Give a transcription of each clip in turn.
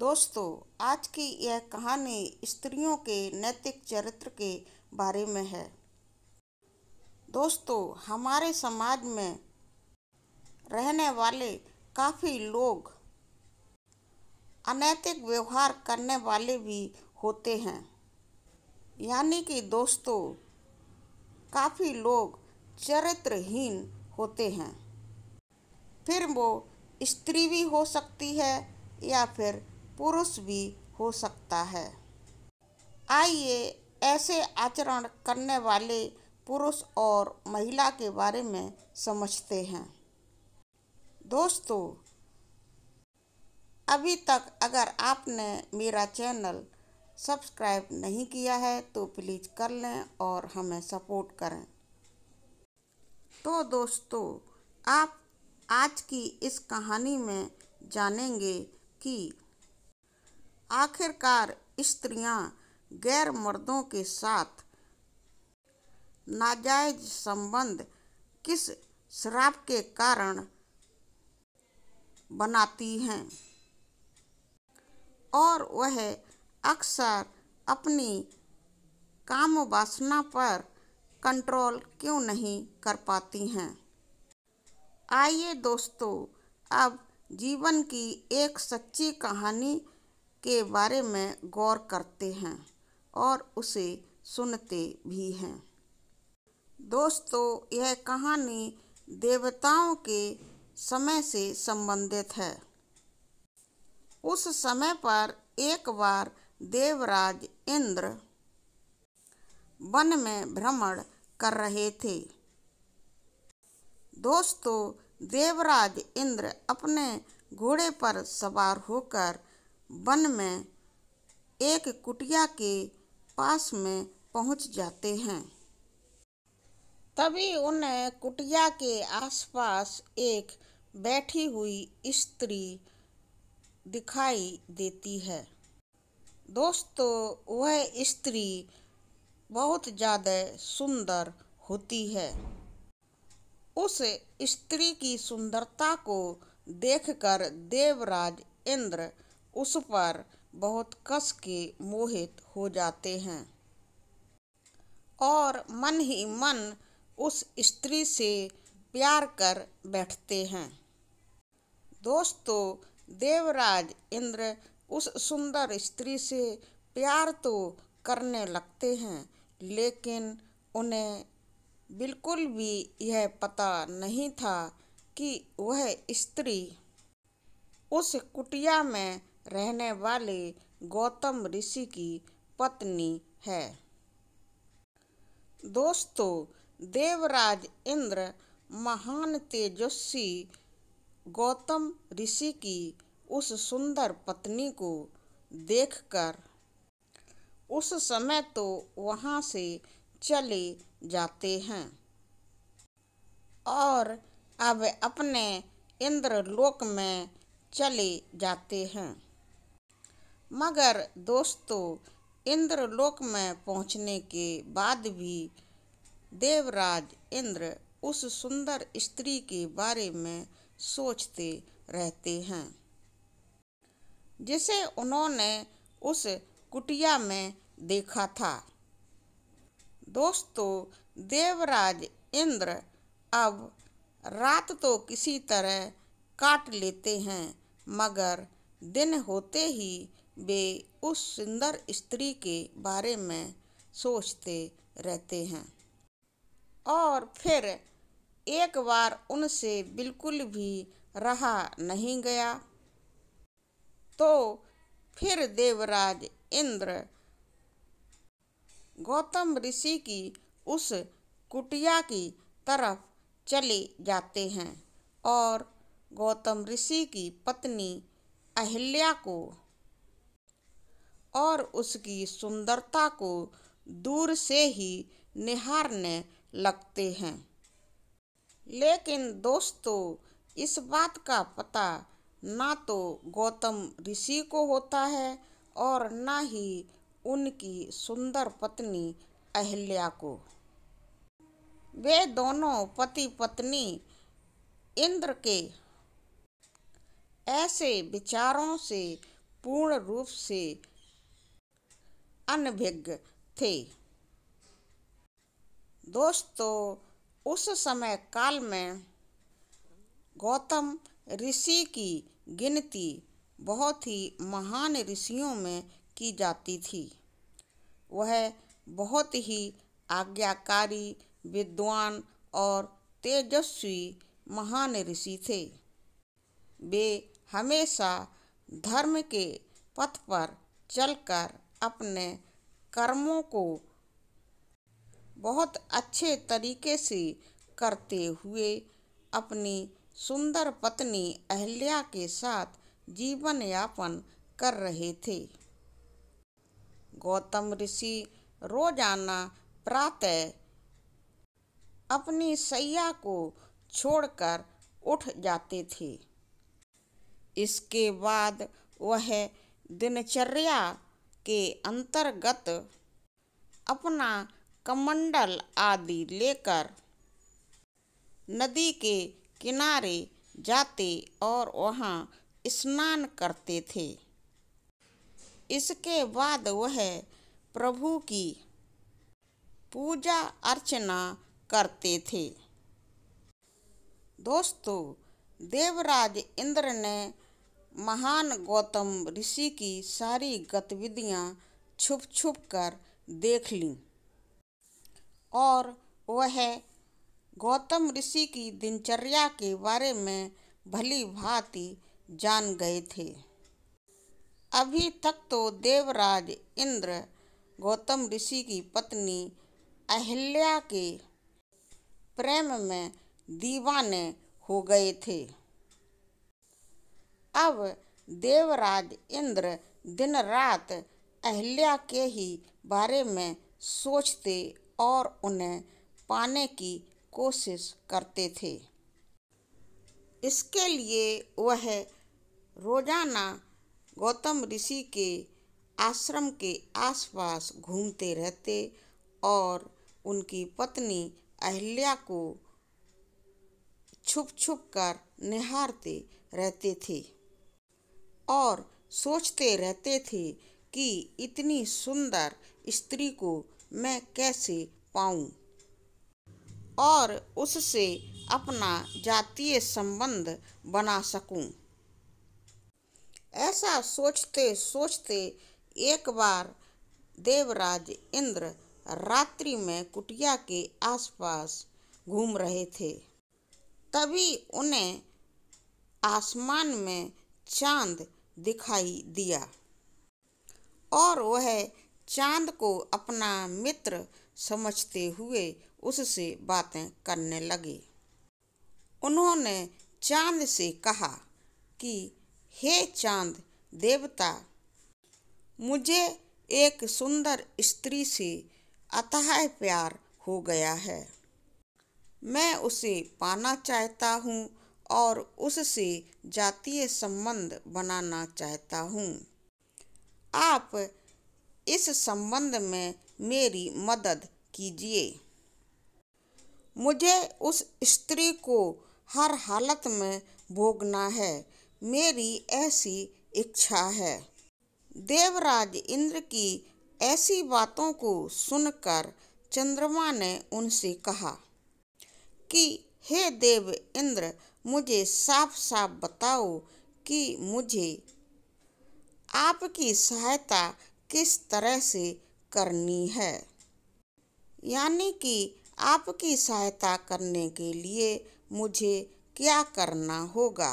दोस्तों आज की यह कहानी स्त्रियों के नैतिक चरित्र के बारे में है दोस्तों हमारे समाज में रहने वाले काफ़ी लोग अनैतिक व्यवहार करने वाले भी होते हैं यानी कि दोस्तों काफ़ी लोग चरित्रहीन होते हैं फिर वो स्त्री भी हो सकती है या फिर पुरुष भी हो सकता है आइए ऐसे आचरण करने वाले पुरुष और महिला के बारे में समझते हैं दोस्तों अभी तक अगर आपने मेरा चैनल सब्सक्राइब नहीं किया है तो प्लीज़ कर लें और हमें सपोर्ट करें तो दोस्तों आप आज की इस कहानी में जानेंगे कि आखिरकार स्त्रियां गैर मर्दों के साथ नाजायज संबंध किस श्राप के कारण बनाती हैं और वह अक्सर अपनी काम वासना पर कंट्रोल क्यों नहीं कर पाती हैं आइए दोस्तों अब जीवन की एक सच्ची कहानी के बारे में गौर करते हैं और उसे सुनते भी हैं दोस्तों यह कहानी देवताओं के समय से संबंधित है उस समय पर एक बार देवराज इंद्र वन में भ्रमण कर रहे थे दोस्तों देवराज इंद्र अपने घोड़े पर सवार होकर वन में एक कुटिया के पास में पहुंच जाते हैं तभी उन्हें कुटिया के आसपास एक बैठी हुई स्त्री दिखाई देती है दोस्तों वह स्त्री बहुत ज़्यादा सुंदर होती है उस स्त्री की सुंदरता को देखकर देवराज इंद्र उस पर बहुत कस के मोहित हो जाते हैं और मन ही मन उस स्त्री से प्यार कर बैठते हैं दोस्तों देवराज इंद्र उस सुंदर स्त्री से प्यार तो करने लगते हैं लेकिन उन्हें बिल्कुल भी यह पता नहीं था कि वह स्त्री उस कुटिया में रहने वाले गौतम ऋषि की पत्नी है दोस्तों देवराज इंद्र महान तेजस्वी गौतम ऋषि की उस सुंदर पत्नी को देखकर उस समय तो वहाँ से चले जाते हैं और अब अपने इंद्रलोक में चले जाते हैं मगर दोस्तों इंद्रलोक में पहुंचने के बाद भी देवराज इंद्र उस सुंदर स्त्री के बारे में सोचते रहते हैं जिसे उन्होंने उस कुटिया में देखा था दोस्तों देवराज इंद्र अब रात तो किसी तरह काट लेते हैं मगर दिन होते ही वे उस सुंदर स्त्री के बारे में सोचते रहते हैं और फिर एक बार उनसे बिल्कुल भी रहा नहीं गया तो फिर देवराज इंद्र गौतम ऋषि की उस कुटिया की तरफ चले जाते हैं और गौतम ऋषि की पत्नी अहिल्या को और उसकी सुंदरता को दूर से ही निहारने लगते हैं लेकिन दोस्तों इस बात का पता ना तो गौतम ऋषि को होता है और ना ही उनकी सुंदर पत्नी अहल्या को वे दोनों पति पत्नी इंद्र के ऐसे विचारों से पूर्ण रूप से अनभिज्ञ थे दोस्तों उस समय काल में गौतम ऋषि की गिनती बहुत ही महान ऋषियों में की जाती थी वह बहुत ही आज्ञाकारी विद्वान और तेजस्वी महान ऋषि थे वे हमेशा धर्म के पथ पर चलकर अपने कर्मों को बहुत अच्छे तरीके से करते हुए अपनी सुंदर पत्नी अहल्या के साथ जीवन यापन कर रहे थे गौतम ऋषि रोजाना प्रातः अपनी सैया को छोड़कर उठ जाते थे इसके बाद वह दिनचर्या के अंतर्गत अपना कमंडल आदि लेकर नदी के किनारे जाते और वहाँ स्नान करते थे इसके बाद वह प्रभु की पूजा अर्चना करते थे दोस्तों देवराज इंद्र ने महान गौतम ऋषि की सारी गतिविधियाँ छुप छुप कर देख ली और वह गौतम ऋषि की दिनचर्या के बारे में भली भांति जान गए थे अभी तक तो देवराज इंद्र गौतम ऋषि की पत्नी अहिल्या के प्रेम में दीवाने हो गए थे अब देवराज इंद्र दिन रात अहल्या के ही बारे में सोचते और उन्हें पाने की कोशिश करते थे इसके लिए वह रोजाना गौतम ऋषि के आश्रम के आसपास घूमते रहते और उनकी पत्नी अहल्या को छुप छुप कर निहारते रहते थे और सोचते रहते थे कि इतनी सुंदर स्त्री को मैं कैसे पाऊं और उससे अपना जातीय संबंध बना सकूं। ऐसा सोचते सोचते एक बार देवराज इंद्र रात्रि में कुटिया के आसपास घूम रहे थे तभी उन्हें आसमान में चांद दिखाई दिया और वह चांद को अपना मित्र समझते हुए उससे बातें करने लगे उन्होंने चांद से कहा कि हे चांद देवता मुझे एक सुंदर स्त्री से अतः प्यार हो गया है मैं उसे पाना चाहता हूँ और उससे जातीय संबंध बनाना चाहता हूँ आप इस संबंध में मेरी मदद कीजिए मुझे उस स्त्री को हर हालत में भोगना है मेरी ऐसी इच्छा है देवराज इंद्र की ऐसी बातों को सुनकर चंद्रमा ने उनसे कहा कि हे देव इंद्र मुझे साफ साफ बताओ कि मुझे आपकी सहायता किस तरह से करनी है यानी कि आपकी सहायता करने के लिए मुझे क्या करना होगा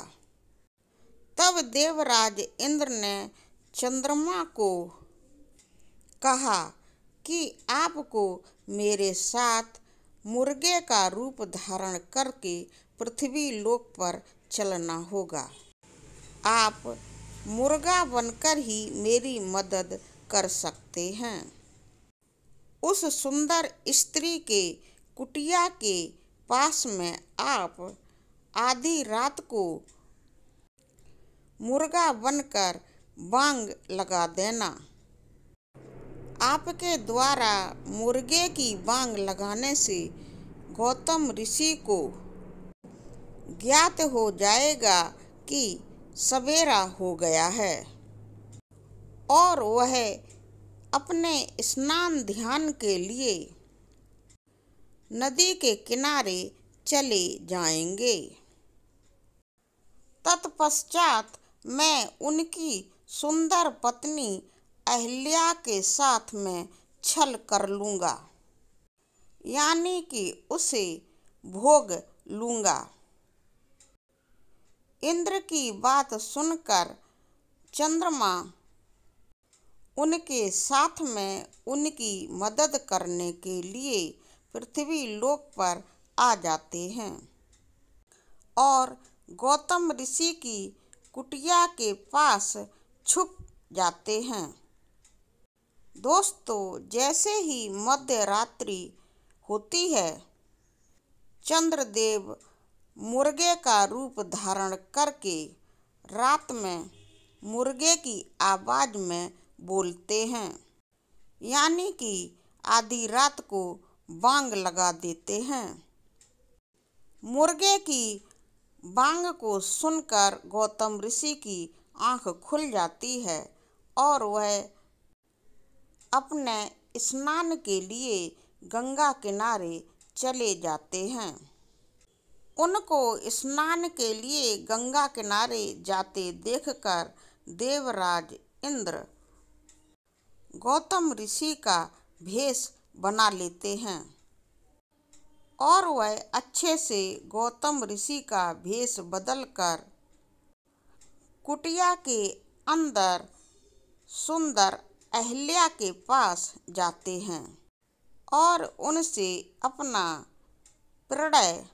तब देवराज इंद्र ने चंद्रमा को कहा कि आपको मेरे साथ मुर्गे का रूप धारण करके पृथ्वी लोक पर चलना होगा आप मुर्गा बनकर ही मेरी मदद कर सकते हैं उस सुंदर स्त्री के कुटिया के पास में आप आधी रात को मुर्गा बनकर बांग लगा देना आपके द्वारा मुर्गे की बांग लगाने से गौतम ऋषि को ज्ञात हो जाएगा कि सवेरा हो गया है और वह अपने स्नान ध्यान के लिए नदी के किनारे चले जाएंगे तत्पश्चात मैं उनकी सुंदर पत्नी अहल्या के साथ में छल कर लूँगा यानी कि उसे भोग लूँगा इंद्र की बात सुनकर चंद्रमा उनके साथ में उनकी मदद करने के लिए पृथ्वी लोक पर आ जाते हैं और गौतम ऋषि की कुटिया के पास छुप जाते हैं दोस्तों जैसे ही मध्य रात्रि होती है चंद्रदेव मुर्गे का रूप धारण करके रात में मुर्गे की आवाज़ में बोलते हैं यानी कि आधी रात को बांग लगा देते हैं मुर्गे की बांग को सुनकर गौतम ऋषि की आंख खुल जाती है और वह अपने स्नान के लिए गंगा किनारे चले जाते हैं उनको स्नान के लिए गंगा किनारे जाते देखकर देवराज इंद्र गौतम ऋषि का भेष बना लेते हैं और वह अच्छे से गौतम ऋषि का भेष बदल कर कुटिया के अंदर सुंदर अहल्या के पास जाते हैं और उनसे अपना प्रणय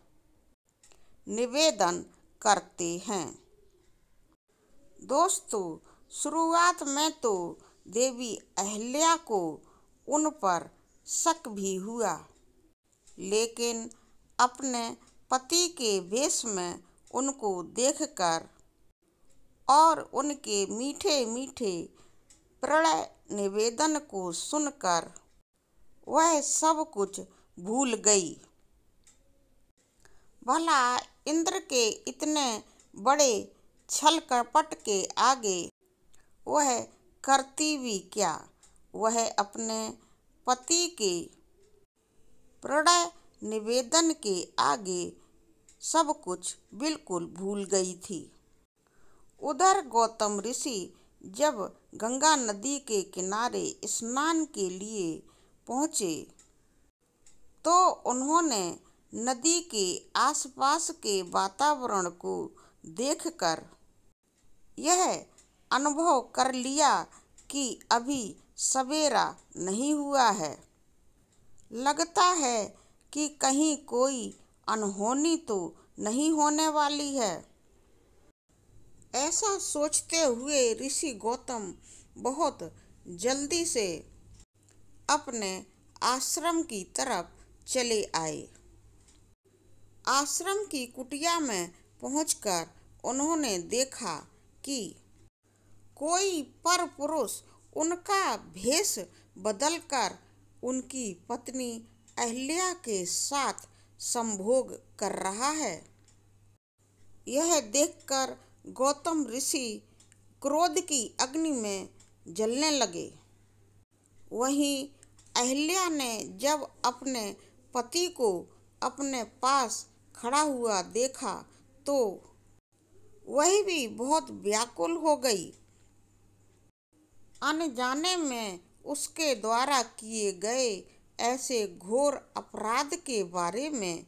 निवेदन करते हैं दोस्तों शुरुआत में तो देवी अहल्या को उन पर शक भी हुआ लेकिन अपने पति के वेश में उनको देखकर और उनके मीठे मीठे प्रणय निवेदन को सुनकर वह सब कुछ भूल गई भला इंद्र के इतने बड़े छल कपट के आगे वह करती भी क्या वह अपने पति के प्रणय निवेदन के आगे सब कुछ बिल्कुल भूल गई थी उधर गौतम ऋषि जब गंगा नदी के किनारे स्नान के लिए पहुँचे तो उन्होंने नदी के आसपास के वातावरण को देखकर यह अनुभव कर लिया कि अभी सवेरा नहीं हुआ है लगता है कि कहीं कोई अनहोनी तो नहीं होने वाली है ऐसा सोचते हुए ऋषि गौतम बहुत जल्दी से अपने आश्रम की तरफ चले आए आश्रम की कुटिया में पहुंचकर उन्होंने देखा कि कोई पर पुरुष उनका भेष बदलकर उनकी पत्नी अहल्या के साथ संभोग कर रहा है यह देखकर गौतम ऋषि क्रोध की अग्नि में जलने लगे वहीं अहल्या ने जब अपने पति को अपने पास खड़ा हुआ देखा तो वह भी बहुत व्याकुल हो गई अनजाने में उसके द्वारा किए गए ऐसे घोर अपराध के बारे में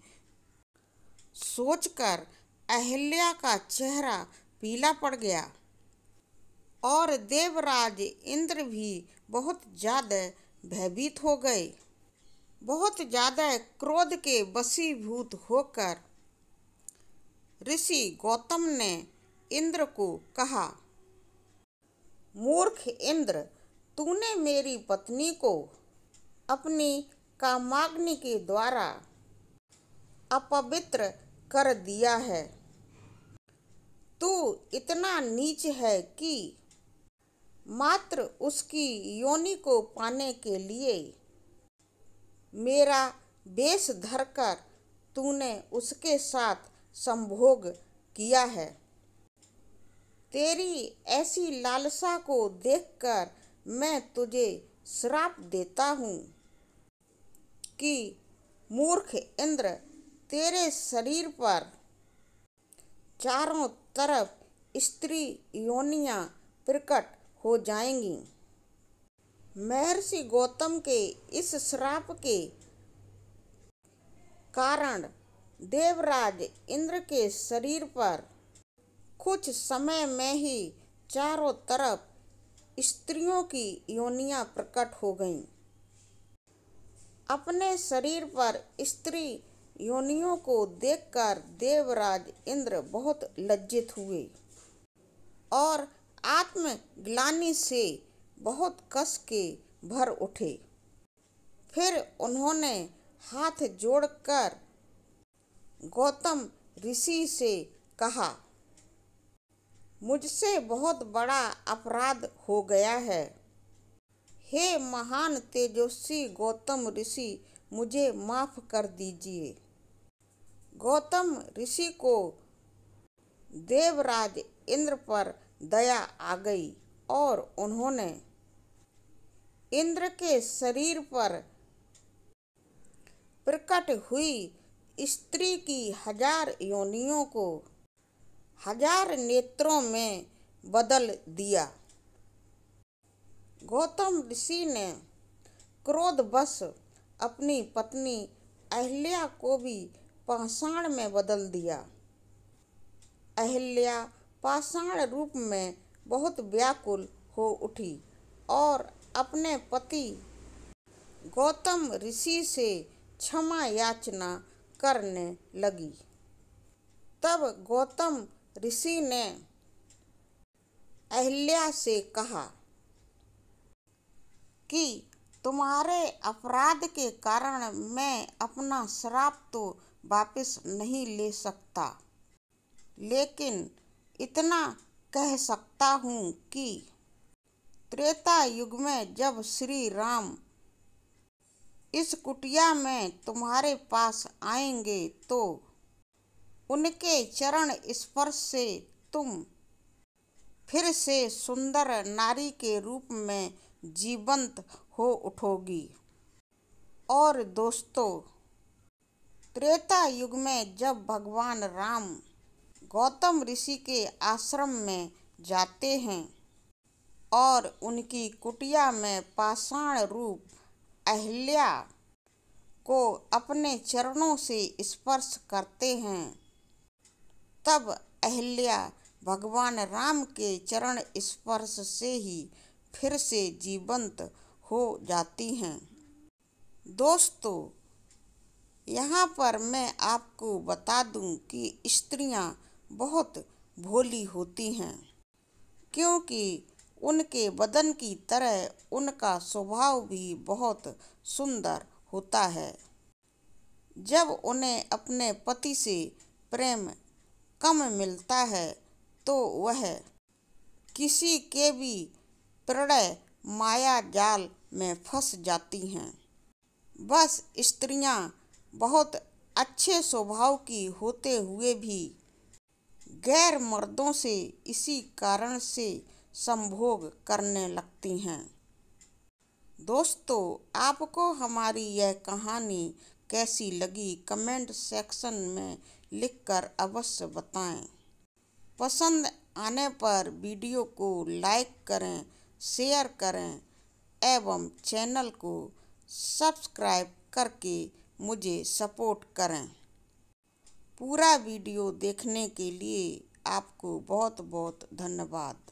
सोचकर अहल्या का चेहरा पीला पड़ गया और देवराज इंद्र भी बहुत ज़्यादा भयभीत हो गए बहुत ज़्यादा क्रोध के बसीभूत होकर ऋषि गौतम ने इंद्र को कहा मूर्ख इंद्र तूने मेरी पत्नी को अपनी कामाग्नि के द्वारा अपवित्र कर दिया है तू इतना नीच है कि मात्र उसकी योनि को पाने के लिए मेरा बेस धरकर तूने उसके साथ संभोग किया है तेरी ऐसी लालसा को देखकर मैं तुझे श्राप देता हूँ कि मूर्ख इंद्र तेरे शरीर पर चारों तरफ स्त्री योनियाँ प्रकट हो जाएंगी महर्षि गौतम के इस श्राप के कारण देवराज इंद्र के शरीर पर कुछ समय में ही चारों तरफ स्त्रियों की योनियां प्रकट हो गईं। अपने शरीर पर स्त्री योनियों को देखकर देवराज इंद्र बहुत लज्जित हुए और आत्मग्लानी से बहुत कस के भर उठे फिर उन्होंने हाथ जोड़कर गौतम ऋषि से कहा मुझसे बहुत बड़ा अपराध हो गया है हे महान तेजस्वी गौतम ऋषि मुझे माफ कर दीजिए गौतम ऋषि को देवराज इंद्र पर दया आ गई और उन्होंने इंद्र के शरीर पर प्रकट हुई स्त्री की हजार योनियों को हजार नेत्रों में बदल दिया गौतम ऋषि ने क्रोधवश अपनी पत्नी अहल्या को भी पाषाण में बदल दिया अहल्या पाषाण रूप में बहुत व्याकुल हो उठी और अपने पति गौतम ऋषि से क्षमा याचना करने लगी तब गौतम ऋषि ने अहल्या से कहा कि तुम्हारे अपराध के कारण मैं अपना श्राप तो वापस नहीं ले सकता लेकिन इतना कह सकता हूँ कि त्रेता युग में जब श्री राम इस कुटिया में तुम्हारे पास आएंगे तो उनके चरण स्पर्श से तुम फिर से सुंदर नारी के रूप में जीवंत हो उठोगी और दोस्तों त्रेता युग में जब भगवान राम गौतम ऋषि के आश्रम में जाते हैं और उनकी कुटिया में पाषाण रूप अहिल्या को अपने चरणों से स्पर्श करते हैं तब अहिल्या भगवान राम के चरण स्पर्श से ही फिर से जीवंत हो जाती हैं दोस्तों यहाँ पर मैं आपको बता दूँ कि स्त्रियाँ बहुत भोली होती हैं क्योंकि उनके बदन की तरह उनका स्वभाव भी बहुत सुंदर होता है जब उन्हें अपने पति से प्रेम कम मिलता है तो वह किसी के भी प्रणय माया जाल में फंस जाती हैं बस स्त्रियां बहुत अच्छे स्वभाव की होते हुए भी गैर मर्दों से इसी कारण से संभोग करने लगती हैं दोस्तों आपको हमारी यह कहानी कैसी लगी कमेंट सेक्शन में लिखकर अवश्य बताएं पसंद आने पर वीडियो को लाइक करें शेयर करें एवं चैनल को सब्सक्राइब करके मुझे सपोर्ट करें पूरा वीडियो देखने के लिए आपको बहुत बहुत धन्यवाद